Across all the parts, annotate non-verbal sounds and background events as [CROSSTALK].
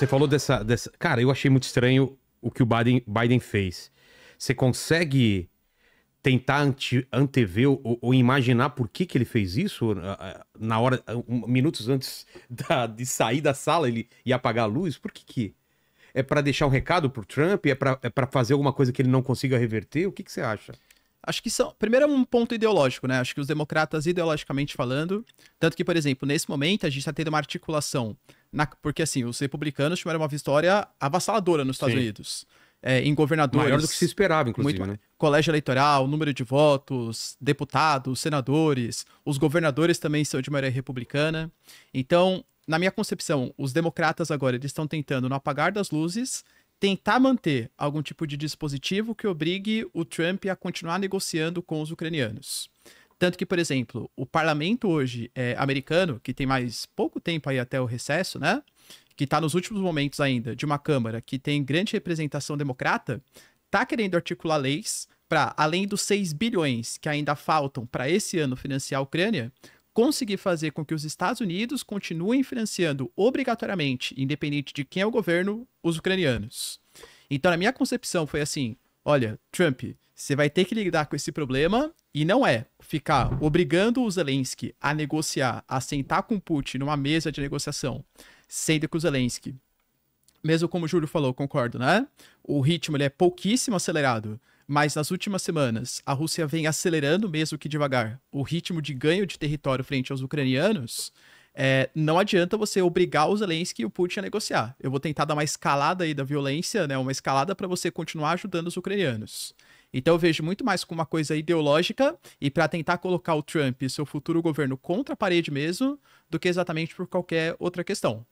Você falou dessa, dessa. Cara, eu achei muito estranho o que o Biden, Biden fez. Você consegue tentar ante, antever ou, ou, imaginar por que, que ele fez isso ah, ah, na hora, ah, minutos antes [LAUGHS] da, de sair da sala ele, e apagar a luz? Por que que? É para deixar um recado pro Trump? É para é fazer alguma coisa que ele não consiga reverter? O que, que você acha? Acho que são. Primeiro é um ponto ideológico, né? Acho que os democratas, ideologicamente falando. Tanto que, por exemplo, nesse momento a gente está tendo uma articulação na, porque assim, os republicanos tiveram uma vitória avassaladora nos Estados Sim. Unidos. É, em governadores. Maior do que se esperava, inclusive, muito, né? Colégio eleitoral, número de votos, deputados, senadores, os governadores também são de maioria republicana. Então, na minha concepção, os democratas agora eles estão tentando, no apagar das luzes, tentar manter algum tipo de dispositivo que obrigue o Trump a continuar negociando com os ucranianos. Tanto que, por exemplo, o parlamento hoje é, americano, que tem mais pouco tempo aí até o recesso, né? Que está nos últimos momentos ainda de uma Câmara que tem grande representação democrata, está querendo articular leis para, além dos 6 bilhões que ainda faltam para esse ano financiar a Ucrânia, conseguir fazer com que os Estados Unidos continuem financiando obrigatoriamente, independente de quem é o governo, os ucranianos. Então, na minha concepção, foi assim: olha, Trump, você vai ter que lidar com esse problema e não é ficar obrigando o Zelensky a negociar, a sentar com Putin numa mesa de negociação, sendo que o Zelensky, mesmo como o Júlio falou, concordo, né? O ritmo ele é pouquíssimo acelerado, mas nas últimas semanas a Rússia vem acelerando, mesmo que devagar, o ritmo de ganho de território frente aos ucranianos é, não adianta você obrigar o Zelensky e o Putin a negociar. Eu vou tentar dar uma escalada aí da violência, né, uma escalada para você continuar ajudando os ucranianos. Então eu vejo muito mais como uma coisa ideológica e para tentar colocar o Trump e seu futuro governo contra a parede mesmo, do que exatamente por qualquer outra questão.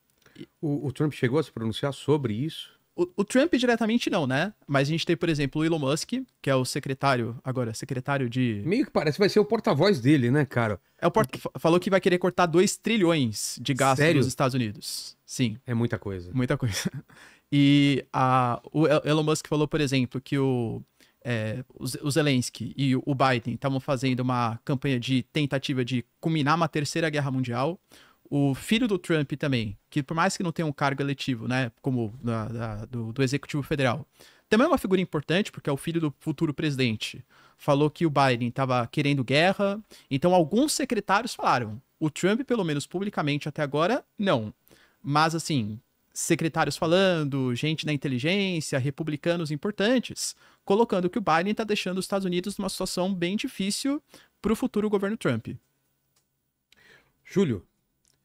O, o Trump chegou a se pronunciar sobre isso? O, Trump diretamente não, né? Mas a gente tem, por exemplo, o Elon Musk, que é o secretário, agora, secretário de. Meio que parece que vai ser o porta-voz dele, né, cara? É o porta... Falou que vai querer cortar 2 trilhões de gastos Sério? nos Estados Unidos. Sim. É muita coisa. Muita coisa. [LAUGHS] E a... o Elon Musk falou, por exemplo, que o. É, o Zelensky e o Biden estavam fazendo uma campanha de tentativa de culminar uma terceira guerra mundial o filho do Trump também, que por mais que não tenha um cargo eletivo, né, como do, do, Executivo Federal, também é uma figura importante, porque é o filho do futuro presidente. Falou que o Biden estava querendo guerra, então alguns secretários falaram. O Trump, pelo menos publicamente até agora, não. Mas, assim, secretários falando, gente da inteligência, republicanos importantes, colocando que o Biden está deixando os Estados Unidos numa situação bem difícil para o futuro governo Trump. Júlio,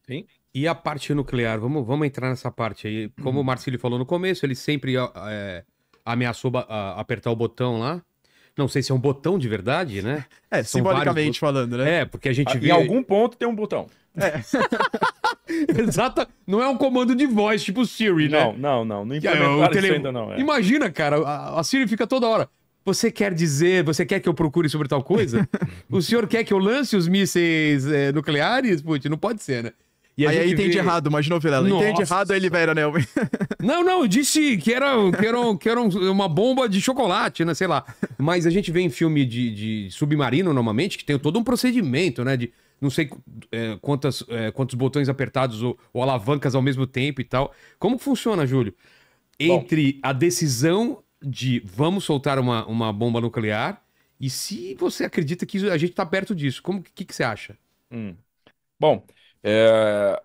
Sim. E a parte nuclear, vamos, vamos entrar nessa parte aí. Como hum. o uhum. Marcílio falou no começo, ele sempre é, ameaçou a, apertar o botão lá. Não sei se é um botão de verdade, né? [LAUGHS] É, São simbolicamente vários... falando, né? É, porque a gente ah, vê... Em algum ponto tem um botão. É. [LAUGHS] Exata. Não é um comando de voz tipo Siri, né? Não, não, não. Não é implementaram tele... isso ainda não. É. Imagina, cara, a, a Siri fica toda hora. Você quer dizer, você quer que eu procure sobre tal coisa? [LAUGHS] o senhor quer que eu lance os mísseis é, nucleares? Putz, não pode ser, né? E aí entende vê... errado, mas novela. Entende errado, aí libera, né? [LAUGHS] não, não, eu disse que era, que era, que era uma bomba de chocolate, né? Sei lá. Mas a gente vê em filme de, de submarino, normalmente, que tem todo um procedimento, né? De não sei é, quantas, é, quantos botões apertados ou, ou, alavancas ao mesmo tempo e tal. Como que funciona, Júlio? Entre Bom. a decisão de vamos soltar uma, uma bomba nuclear e se você acredita que a gente está perto disso. Como que, que, você acha? Hum. Bom, é,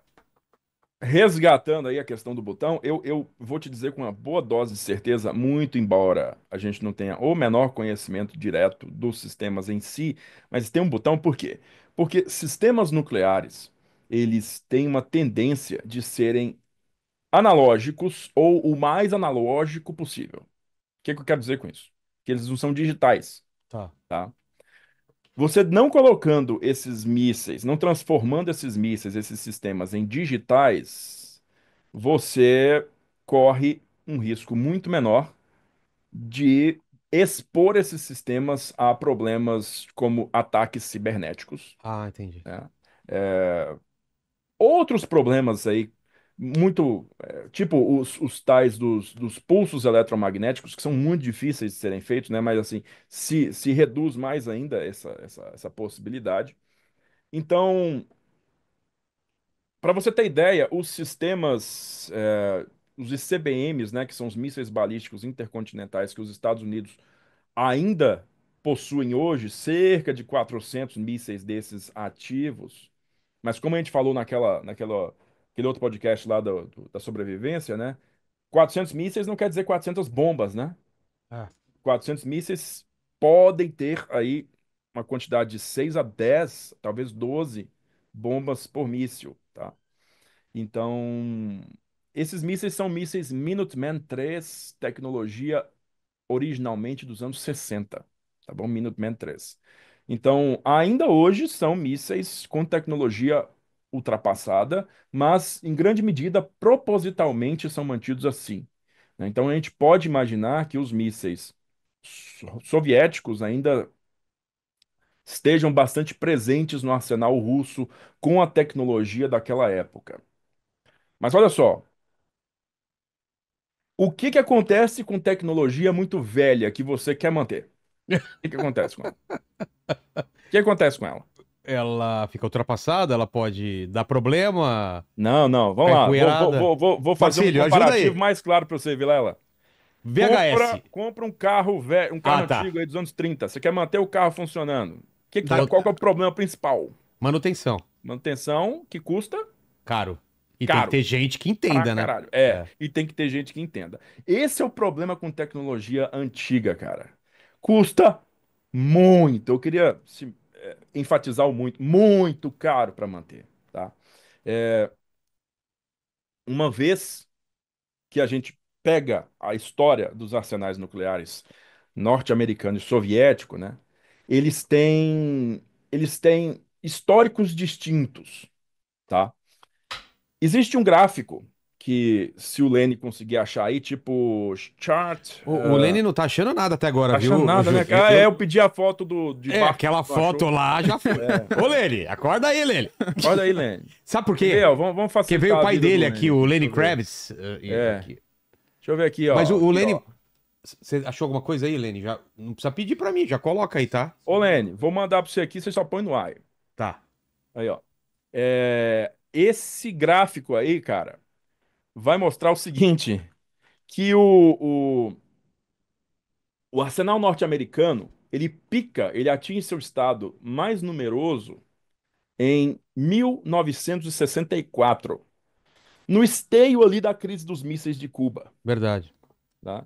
resgatando aí a questão do botão, eu, eu vou te dizer com uma boa dose de certeza, muito embora a gente não tenha o menor conhecimento direto dos sistemas em si, mas tem um botão por quê? Porque sistemas nucleares, eles têm uma tendência de serem analógicos ou o mais analógico possível. O que, é que eu quero dizer com isso? Que eles não são digitais, Tá. tá? Você não colocando esses mísseis, não transformando esses mísseis, esses sistemas em digitais, você corre um risco muito menor de expor esses sistemas a problemas como ataques cibernéticos. Ah, entendi. né? É, Outros problemas aí muito, é, tipo os, os tais dos, dos pulsos eletromagnéticos, que são muito difíceis de serem feitos, né? Mas assim, se, se reduz mais ainda essa, essa, essa possibilidade. Então, para você ter ideia, os sistemas, é, os ICBMs, né, que são os mísseis balísticos intercontinentais que os Estados Unidos ainda possuem hoje, cerca de 400 mísseis desses ativos. Mas como a gente falou naquela, naquela aquele outro podcast lá do, do- da sobrevivência, né? 400 mísseis não quer dizer 400 bombas, né? É. Ah, 400 mísseis podem ter aí uma quantidade de 6 a 10, talvez 12 bombas por míssil, tá? Então, esses mísseis são mísseis Minuteman 3, tecnologia originalmente dos anos 60, tá bom? Minuteman 3. Então, ainda hoje são mísseis com tecnologia ultrapassada, mas em grande medida propositalmente são mantidos assim. Né? Então a gente pode imaginar que os mísseis soviéticos ainda estejam bastante presentes no arsenal russo com a tecnologia daquela época. Mas olha só, o que, que acontece com tecnologia muito velha que você quer manter? O que, que acontece com ela? O que acontece com ela? ela fica ultrapassada, ela pode dar problema. Não, não, vamos lá. Vou, vou, vou, vou, fazer um comparativo mais claro para você, Vilela. VHS. Compra, compra um carro velho, um carro ah, tá. antigo aí dos anos 30. Você quer manter o carro funcionando. Que, que, qual que é o problema principal? Manutenção. Manutenção que custa caro. E caro. tem que ter gente que entenda, ah, né? Caralho. É, é, e tem que ter gente que entenda. Esse é o problema com tecnologia antiga, cara. Custa muito. Eu queria, se é, enfatizar o muito, muito caro para manter, tá? É, uma vez que a gente pega a história dos arsenais nucleares norte-americano e soviético, né? Eles têm eles têm históricos distintos, tá? Existe um gráfico que se o Lenny conseguir achar aí, tipo chart. O, uh... o Lenny não tá achando nada até agora, tá viu? Achando nada, né? Ah, é, eu pedi a foto do. De é, aquela foto achou. lá já foi. É. Ô, Lenny, acorda aí, Lenny. Acorda aí, Lenny. Sabe por quê? Meu, vamos, vamos facilitar. Porque veio o pai dele aqui, o Lenny Kravitz. Uh, é. Aqui. Deixa eu ver aqui, ó. Mas o, o Lenny. Você achou alguma coisa aí, Lenny? Já, não precisa pedir pra mim, já coloca aí, tá? Ô, Lenny, vou mandar pra você aqui, você só põe no ar. Tá. Aí, ó. É, esse gráfico aí, cara, vai mostrar o seguinte: que o, o, o arsenal norte-americano ele pica, ele atinge seu estado mais numeroso em 1964, no esteio ali da crise dos mísseis de Cuba. Verdade. Tá?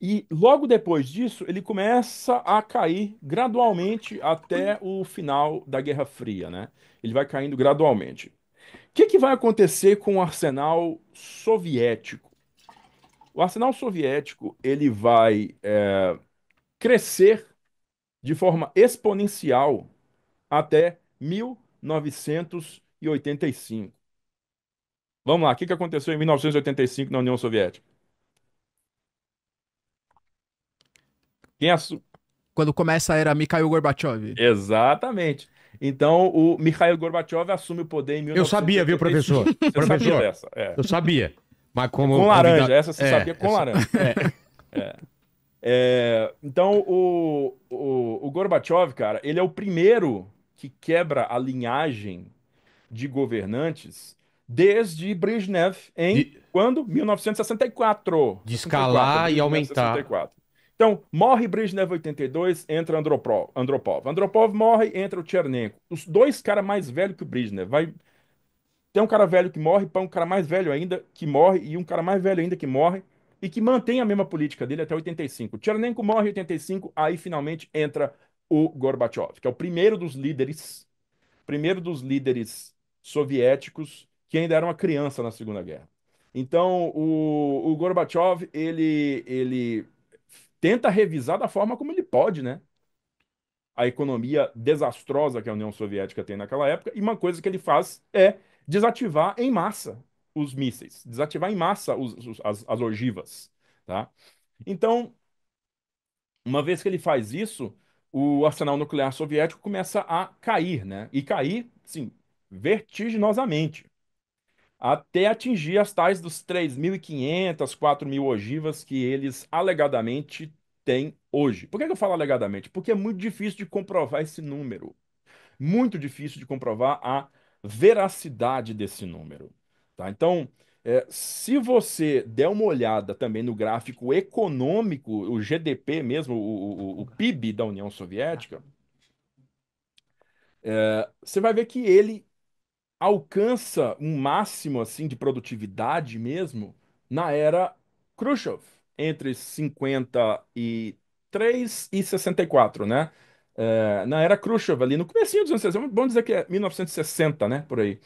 E logo depois disso, ele começa a cair gradualmente até o final da Guerra Fria, né? Ele vai caindo gradualmente que, que vai acontecer com o arsenal soviético? O arsenal soviético ele vai é, crescer de forma exponencial até 1985. Vamos lá, o que, que aconteceu em 1985 na União Soviética? Quem Quando começa a era Mikhail Gorbachev. Exatamente. Então, o Mikhail Gorbachev assume o poder em 1986. Eu sabia, viu, professor? Você professor, sabia dessa, é. eu sabia. Mas como com laranja, convidado... essa você é, sabia com essa... laranja. [LAUGHS] É. é. É. então, o, o, o Gorbachev, cara, ele é o primeiro que quebra a linhagem de governantes desde Brezhnev em de... quando? 1964. De escalar 64, e 1964. aumentar. Então, morre Brezhnev 82, entra Andropov. Andropov, Andropov morre, entra o Tchernenko. Os dois caras mais velhos que o Brezhnev. Vai... Tem um cara velho que morre, para um cara mais velho ainda que morre, e um cara mais velho ainda que morre, e que mantém a mesma política dele até 85. Chernenko Tchernenko morre em 85, aí finalmente entra o Gorbachev, que é o primeiro dos líderes, primeiro dos líderes soviéticos que ainda era uma criança na Segunda Guerra. Então, o, o Gorbachev, ele, ele tenta revisar da forma como ele pode, né? A economia desastrosa que a União Soviética tem naquela época, e uma coisa que ele faz é desativar em massa os mísseis, desativar em massa os, os, as, as ogivas, tá? Então, uma vez que ele faz isso, o arsenal nuclear soviético começa a cair, né? E cair, sim, vertiginosamente até atingir as tais dos 3.500, 4.000 ogivas que eles alegadamente têm hoje. Por que eu falo alegadamente? Porque é muito difícil de comprovar esse número. Muito difícil de comprovar a veracidade desse número. Tá? Então, é, se você der uma olhada também no gráfico econômico, o GDP mesmo, o, o, o PIB da União Soviética, é, você vai ver que ele alcança um máximo assim de produtividade mesmo na era Khrushchev, entre 53 e 64, né? É, na era Khrushchev, ali no comecinho dos anos 60, vamos dizer que é 1960, né? Por aí.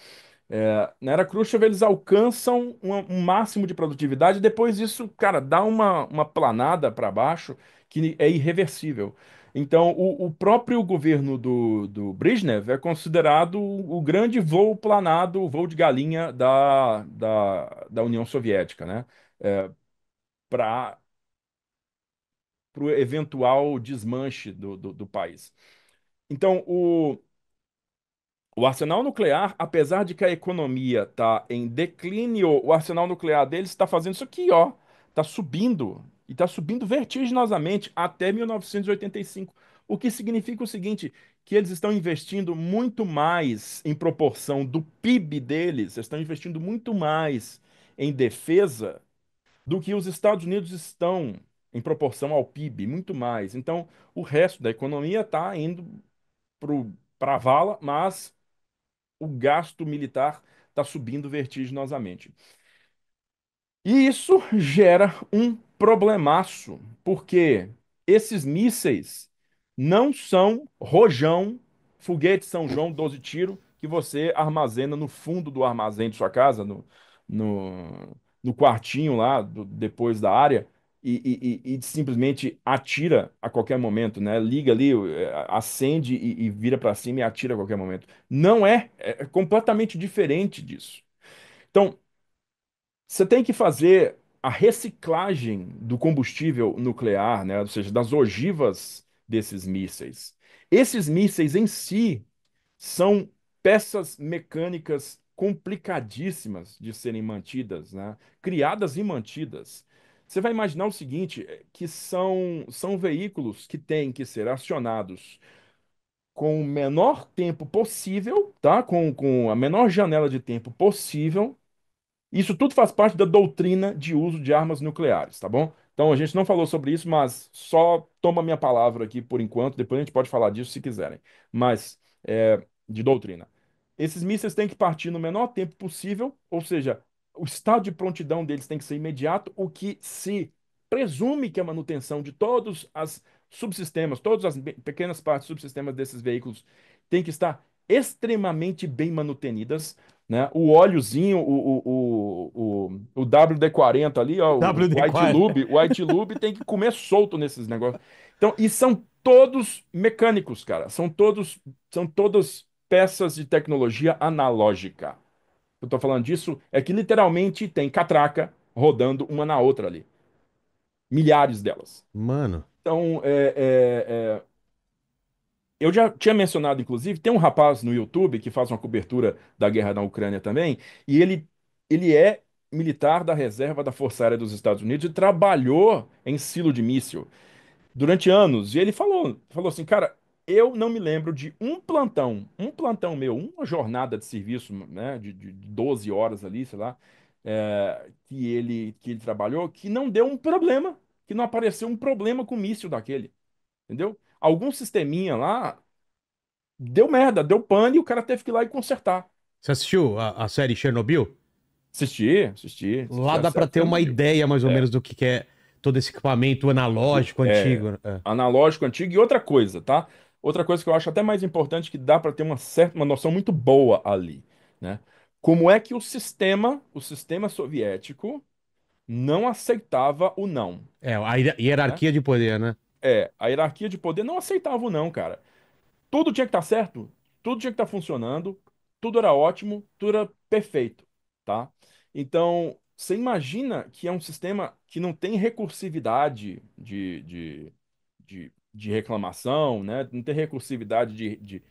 É, na era Khrushchev, eles alcançam um, um, máximo de produtividade, depois isso, cara, dá uma, uma planada para baixo que é irreversível. Então, o, o próprio governo do, do Brezhnev é considerado o grande voo planado, o voo de galinha da, da, da União Soviética, né? É, para o eventual desmanche do, do, do país. Então, o, o arsenal nuclear, apesar de que a economia está em declínio, o arsenal nuclear deles está fazendo isso aqui, ó. Está subindo, e está subindo vertiginosamente até 1985. O que significa o seguinte: que eles estão investindo muito mais em proporção do PIB deles, estão investindo muito mais em defesa do que os Estados Unidos estão em proporção ao PIB, muito mais. Então, o resto da economia está indo para a vala, mas o gasto militar está subindo vertiginosamente. E isso gera um problemaço, porque esses mísseis não são rojão, foguete São João, 12 tiro, que você armazena no fundo do armazém de sua casa, no, no, no quartinho lá, do, depois da área, e, e, e, simplesmente atira a qualquer momento, né? Liga ali, é, acende e, e vira para cima e atira a qualquer momento. Não é, é, é completamente diferente disso. Então, você tem que fazer a reciclagem do combustível nuclear, né, ou seja, das ogivas desses mísseis. Esses mísseis em si são peças mecânicas complicadíssimas de serem mantidas, né? criadas e mantidas. Você vai imaginar o seguinte, eh, que são, são veículos que têm que ser acionados com o menor tempo possível, tá? com, com a menor janela de tempo possível, isso tudo faz parte da doutrina de uso de armas nucleares, tá bom? Então a gente não falou sobre isso, mas só toma minha palavra aqui por enquanto. Depois a gente pode falar disso se quiserem. Mas é, de doutrina. Esses mísseis têm que partir no menor tempo possível, ou seja, o estado de prontidão deles tem que ser imediato, o que se presume que a é manutenção de todos os subsistemas, todas as pequenas partes subsistemas desses veículos tem que estar extremamente bem manutenidas, né? O óleozinho, o, o, o, o, WD-40 ali, ó, WD o White Lube, o White Lube tem que comer solto nesses negócios. Então, e são todos mecânicos, cara. São todos, são todas peças de tecnologia analógica. Eu tô falando disso é que literalmente tem catraca rodando uma na outra ali. Milhares delas. Mano. Então, é, é, é eu já tinha mencionado, inclusive, tem um rapaz no YouTube que faz uma cobertura da guerra na Ucrânia também, e ele, ele é militar da reserva da Força Aérea dos Estados Unidos e trabalhou em silo de míssil durante anos. E ele falou, falou assim, cara, eu não me lembro de um plantão, um plantão meu, uma jornada de serviço, né, de, de 12 horas ali, sei lá, é, que, ele, que ele trabalhou, que não deu um problema, que não apareceu um problema com o míssil daquele. Entendeu? algum sisteminha lá deu merda, deu pane e o cara teve que ir lá e consertar. Você assistiu a, a série Chernobyl? Assisti, assisti. assisti lá dá para ter uma ideia mais ou é. menos do que, que é todo esse equipamento analógico é, antigo. Né? É. Analógico antigo e outra coisa, tá? Outra coisa que eu acho até mais importante que dá para ter uma certa uma noção muito boa ali, né? Como é que o sistema, o sistema soviético não aceitava o não. É, a né? hierarquia né? de poder, né? é, a hierarquia de poder não aceitava não, cara. Tudo tinha que estar tá certo, tudo tinha que estar tá funcionando, tudo era ótimo, tudo era perfeito, tá? Então, você imagina que é um sistema que não tem recursividade de, de, de, de reclamação, né? Não tem recursividade de, de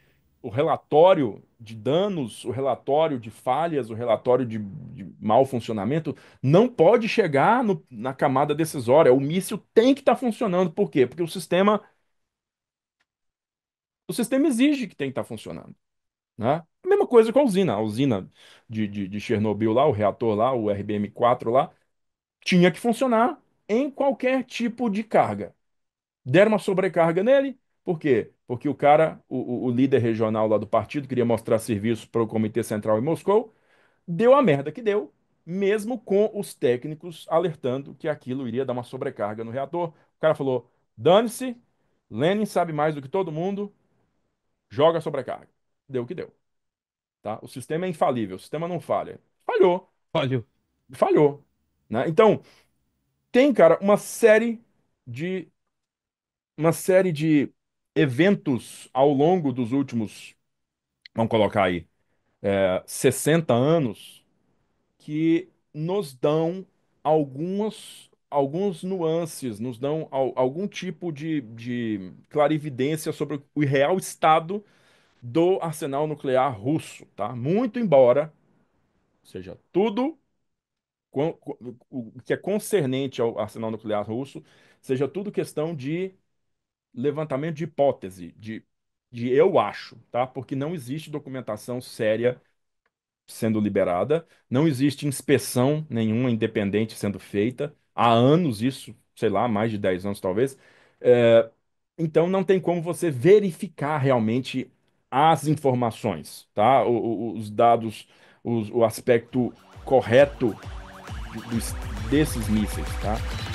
o relatório de danos, o relatório de falhas, o relatório de, de mau funcionamento não pode chegar no, na camada decisória. O míssil tem que estar tá funcionando. Por quê? Porque o sistema. O sistema exige que tem que estar tá funcionando. Né? A mesma coisa com a usina. A usina de, de, de Chernobyl lá, o reator lá, o RBM4 lá, tinha que funcionar em qualquer tipo de carga. Deram uma sobrecarga nele, por quê? Porque o cara, o, o líder regional lá do partido, queria mostrar serviço para o Comitê Central em Moscou, deu a merda que deu, mesmo com os técnicos alertando que aquilo iria dar uma sobrecarga no reator. O cara falou: dane-se, Lenin sabe mais do que todo mundo, joga a sobrecarga. Deu o que deu. Tá? O sistema é infalível, o sistema não falha. Falhou. Falhou. Falhou. Né? Então, tem, cara, uma série de. Uma série de eventos ao longo dos últimos, vamos colocar aí, é, 60 anos, que nos dão algumas alguns nuances, nos dão al, algum tipo de, de clarividência sobre o real estado do arsenal nuclear russo, tá? Muito embora seja tudo o que é concernente ao arsenal nuclear russo, seja tudo questão de levantamento de hipótese, de, de eu acho, tá? Porque não existe documentação séria sendo liberada, não existe inspeção nenhuma independente sendo feita. Há anos isso, sei lá, mais de 10 anos talvez. É, então não tem como você verificar realmente as informações, tá? O, o, os dados, os, o aspecto correto dos, desses mísseis, tá?